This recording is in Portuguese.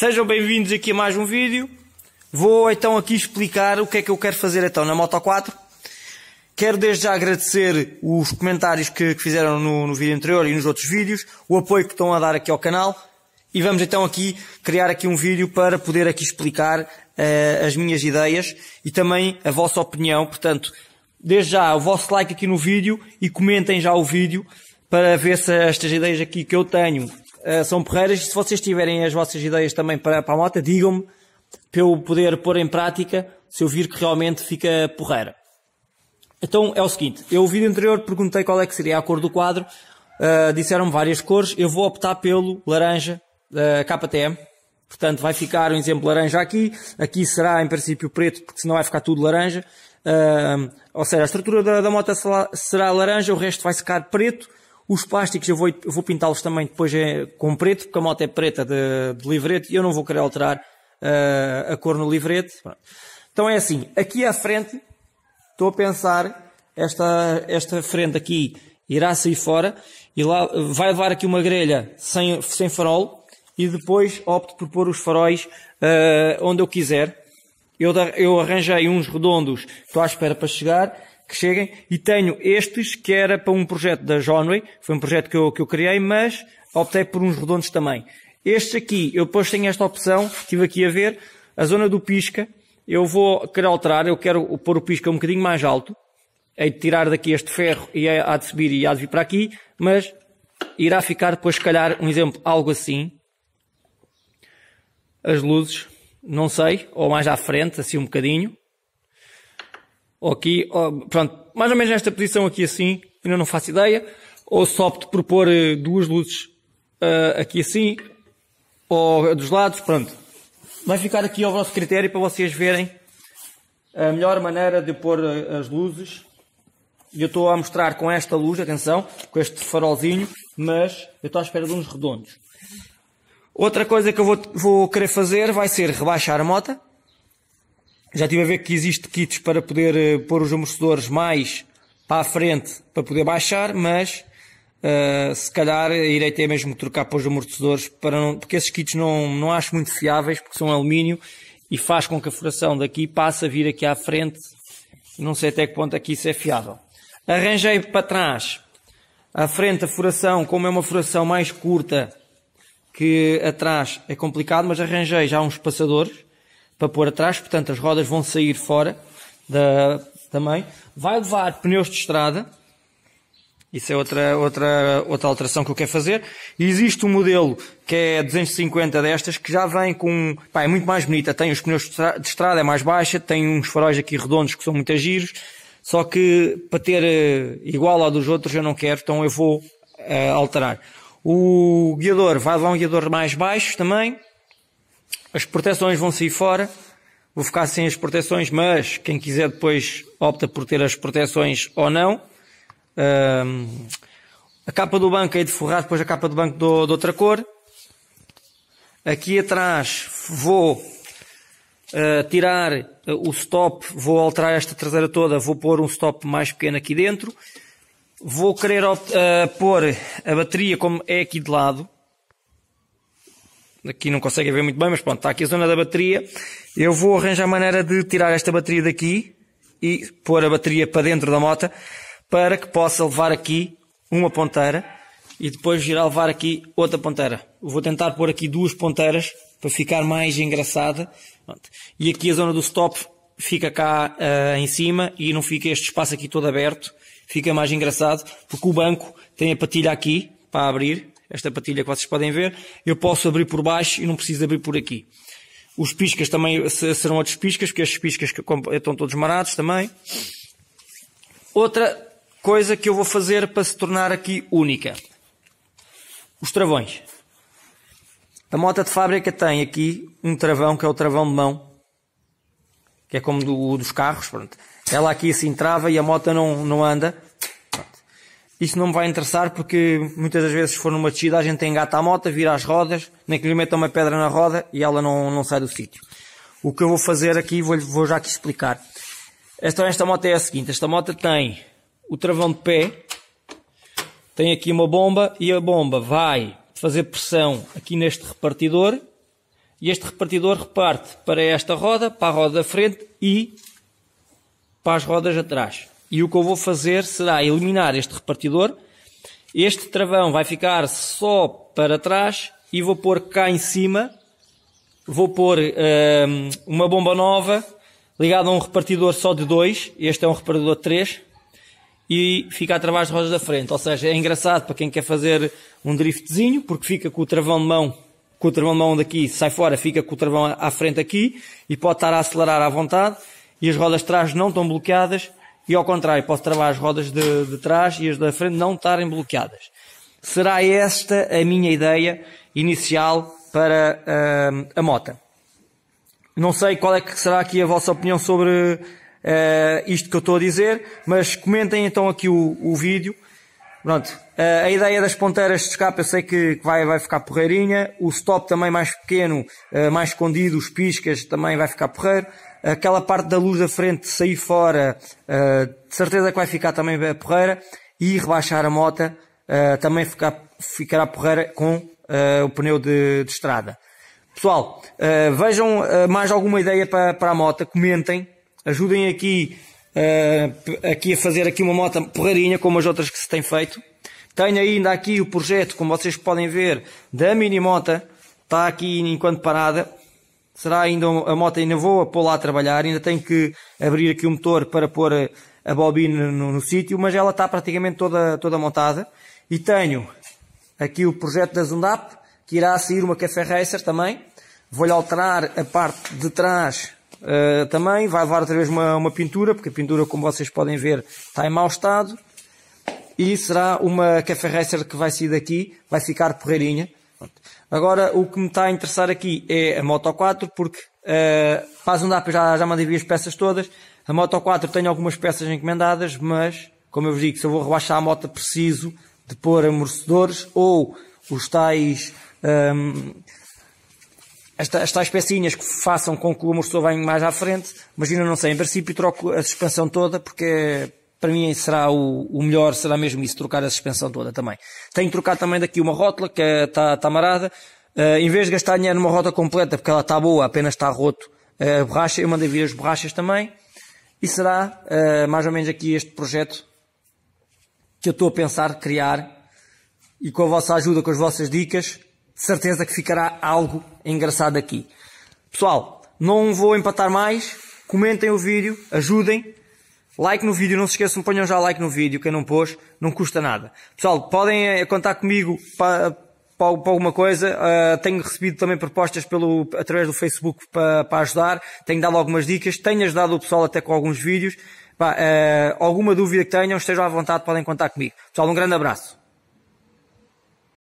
Sejam bem-vindos aqui a mais um vídeo. Vou então aqui explicar o que é que eu quero fazer então na Moto 4. Quero desde já agradecer os comentários que, que fizeram no, no, vídeo anterior e nos outros vídeos, o apoio que estão a dar aqui ao canal. E vamos então aqui criar aqui um vídeo para poder aqui explicar uh, as minhas ideias e também a vossa opinião. Portanto, desde já o vosso like aqui no vídeo e comentem já o vídeo para ver se estas ideias aqui que eu tenho eh, são porreiras. Se vocês tiverem as vossas ideias também para, para a moto, digam-me para eu poder pôr em prática se eu vir que realmente fica porreira. Então é o seguinte, eu o vídeo anterior perguntei qual é que seria a cor do quadro, uh, disseram-me várias cores, eu vou optar pelo laranja uh, eh, KTM, portanto vai ficar um exemplo laranja aqui, aqui será em princípio preto, porque senão vai ficar tudo laranja, uh, ou seja, a estrutura da, da moto será laranja, o resto vai ficar preto, os plásticos eu vou, eu vou pintá-los também depois é, com preto, porque a moto é preta de, de e eu não vou querer alterar uh, a cor no livrete Então é assim, aqui à frente, estou a pensar, esta, esta frente aqui irá sair fora e lá vai levar aqui uma grelha sem, sem farol e depois opto por pôr os faróis uh, onde eu quiser. Eu, eu arranjei uns redondos, estou à espera para chegar que cheguem, e tenho estes que era para um projeto da Johnway, foi um projeto que eu, que eu criei, mas optei por uns redondos também. Estes aqui, eu depois tenho esta opção, estive aqui a ver, a zona do pisca, eu vou querer alterar, eu quero pôr o pisca um bocadinho mais alto, hei de tirar daqui este ferro e há de subir e há de vir para aqui, mas irá ficar depois, se calhar, um exemplo, algo assim. As luzes, não sei, ou mais à frente, assim um bocadinho ou aqui, ou, pronto, mais ou menos nesta posição aqui assim, ainda não faço ideia, ou só opto por pôr eh, duas luzes uh, aqui assim, ou dos lados, pronto. Vai ficar aqui ao vosso critério para vocês verem a melhor maneira de pôr eh, as luzes. Eu estou a mostrar com esta luz, atenção, com este farolzinho, mas eu estou à espera de uns redondos. Outra coisa que eu vou, vou querer fazer vai ser rebaixar a moto já estive a ver que existe kits para poder eh, pôr os amortecedores mais para a frente para poder baixar, mas uh, se calhar irei ter mesmo trocar para os amortecedores para não, porque esses kits não, não acho muito fiáveis porque são alumínio e faz com que a furação daqui passe a vir aqui à frente. Não sei até que ponto aqui isso é fiável. Arranjei para trás à frente a furação, como é uma furação mais curta que atrás é complicado, mas arranjei já uns passadores para pôr atrás, portanto as rodas vão sair fora da, também. Vai levar pneus de estrada, isso é outra, outra, outra alteração que eu quero fazer. E existe um modelo que é 250 destas, que já vem com, pá, é muito mais bonita, tem os pneus de estrada, é mais baixa, tem uns faróis aqui redondos que são muito giros, só que para ter eh, igual ao dos outros eu não quero, então eu vou uh, alterar. O guiador vai levar um guiador mais baixo também, as proteções vão sair fora, vou ficar sem as proteções, mas quem quiser depois opta por ter as proteções ou não. Um, a capa do banco é de forrar, depois a capa do banco do, de outra cor. Aqui atrás vou uh, tirar ah, o stop, vou alterar esta traseira toda, vou pôr um stop mais pequeno aqui dentro. Vou querer uh, pôr a bateria como é aqui de lado, Aqui não consegue ver muito bem, mas pronto, está aqui a zona da bateria. Eu vou arranjar maneira de tirar esta bateria daqui e pôr a bateria para dentro da moto para que possa levar aqui uma ponteira e depois vir a levar aqui outra ponteira. Vou tentar pôr aqui duas ponteiras para ficar mais engraçada. Pronto. E aqui a zona do stop fica cá uh, em cima e não fica este espaço aqui todo aberto. Fica mais engraçado porque o banco tem a patilha aqui para abrir esta patilha que vocês podem ver, eu posso abrir por baixo e não preciso abrir por aqui. Os piscas também serão outros piscas, porque estes piscas estão todos marados também. Outra coisa que eu vou fazer para se tornar aqui única. Os travões. A moto de fábrica tem aqui um travão que é o travão de mão, que é como do, dos carros, pronto. Ela aqui assim trava e a moto não, não anda isso não me vai interessar porque muitas das vezes se for numa descida a gente engata a moto, vira as rodas, nem que lhe meta uma pedra na roda e ela não, não sai do sítio. O que eu vou fazer aqui, vou, vou já aqui explicar. Esta, esta moto é a seguinte, esta moto tem o travão de pé, tem aqui uma bomba e a bomba vai fazer pressão aqui neste repartidor e este repartidor reparte para esta roda, para a roda da frente e para as rodas atrás. E o que eu vou fazer será eliminar este repartidor. Este travão vai ficar só para trás e vou pôr cá em cima, vou pôr um, ehm, uma bomba nova ligada a um repartidor só de dois. este é um repartidor de três, e fica através de rodas da frente. Ou seja, é engraçado para quem quer fazer um driftzinho, porque fica com o travão de mão, com o travão de mão daqui, sai fora, fica com o travão à frente aqui, e pode estar a acelerar à vontade, e as rodas de trás não estão bloqueadas, e ao contrário, posso travar as rodas de, de trás e as da frente não estarem bloqueadas. Será esta a minha ideia inicial para uh, a mota. Não sei qual é que será aqui a vossa opinião sobre uh, isto que eu estou a dizer, mas comentem então aqui o, o vídeo. Pronto, uh, a ideia das ponteiras de escape eu sei que, que vai, vai ficar porreirinha, o stop também mais pequeno, mais escondido, os piscas também vai ficar porreiro aquela parte da luz da frente sair fora, eh, de certeza que vai ficar também bem a porreira, e rebaixar a moto, eh, também ficar, ficará porreira com eh, o pneu de, de estrada. Pessoal, vejam mais alguma ideia para, para a moto, comentem, ajudem aqui, aqui a fazer aqui uma moto porreirinha, como as outras que se têm feito. Tenho ainda aqui o projeto, como vocês podem ver, da mini moto, está aqui enquanto parada, será ainda a moto ainda vou a pôr lá a trabalhar, ainda tenho que abrir aqui o motor para pôr a, a bobina no, no sítio, mas ela está praticamente toda, toda montada. E tenho aqui o projeto da Zundap, que irá sair uma Café Racer também. Vou-lhe alterar a parte de trás uh, também, vai levar outra vez uma, uma pintura, porque a pintura, como vocês podem ver, está em mau estado. E será uma Café Racer que vai sair daqui, vai ficar porreirinha Agora, o que me está a interessar aqui é a Moto 4, porque uh, um as já, já mandei vir as peças todas. A Moto 4 tem algumas peças encomendadas, mas, como eu vos digo, se eu vou rebaixar a moto, preciso de pôr amortecedores ou os tais. Um, ehm, as, tais pecinhas que façam com que o amortecedor venha mais à frente, mas ainda não sei, em princípio troco a suspensão toda porque é para mim será o, o, melhor, será mesmo isso, trocar a suspensão toda também. Tenho que trocar também daqui uma rótula que está é, tá marada. Uh, eh, em vez de gastar dinheiro numa rota completa, porque ela está boa, apenas está roto eh, a borracha, eu mandei vir as borrachas também. E será uh, mais ou menos aqui este projeto que eu estou a pensar criar. E com a vossa ajuda, com as vossas dicas, de certeza que ficará algo engraçado aqui. Pessoal, não vou empatar mais. Comentem o vídeo, ajudem, Like no vídeo, não se esqueçam, ponham já like no vídeo, quem não pôs, não custa nada. Pessoal, podem eh, contar comigo para, para, para alguma coisa, uh, tenho recebido também propostas pelo, através do Facebook para, para ajudar, tenho dado algumas dicas, tenho ajudado o pessoal até com alguns vídeos. uh, alguma dúvida que tenham, estejam à vontade, podem contar comigo. Pessoal, um grande abraço.